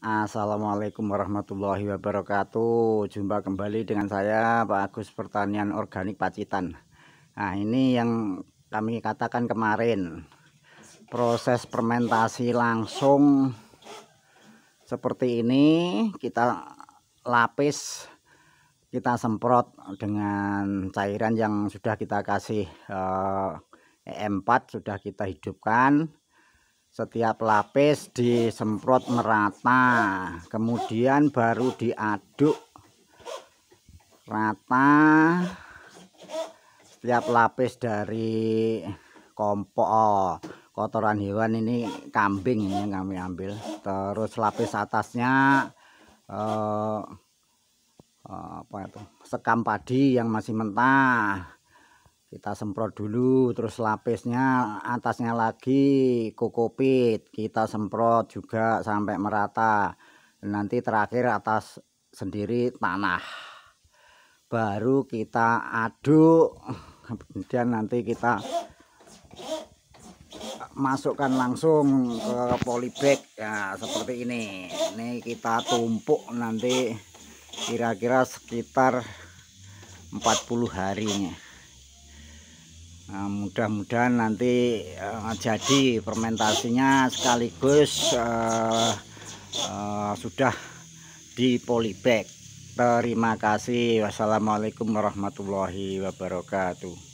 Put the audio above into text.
Assalamualaikum warahmatullahi wabarakatuh Jumpa kembali dengan saya Pak Agus Pertanian Organik Pacitan Nah ini yang kami katakan kemarin Proses fermentasi langsung Seperti ini Kita lapis Kita semprot dengan cairan yang sudah kita kasih eh, e EM4 Sudah kita hidupkan setiap lapis disemprot merata kemudian baru diaduk rata setiap lapis dari kompor oh, kotoran hewan ini kambing ini yang kami ambil terus lapis atasnya eh, eh apa itu sekam padi yang masih mentah kita semprot dulu terus lapisnya atasnya lagi kokopit kita semprot juga sampai merata nanti terakhir atas sendiri tanah baru kita aduk kemudian nanti kita masukkan langsung ke polybag ya seperti ini ini kita tumpuk nanti kira-kira sekitar 40 harinya Nah, mudah-mudahan nanti uh, jadi fermentasinya sekaligus uh, uh, sudah di polybag. Terima kasih. Wassalamualaikum warahmatullahi wabarakatuh.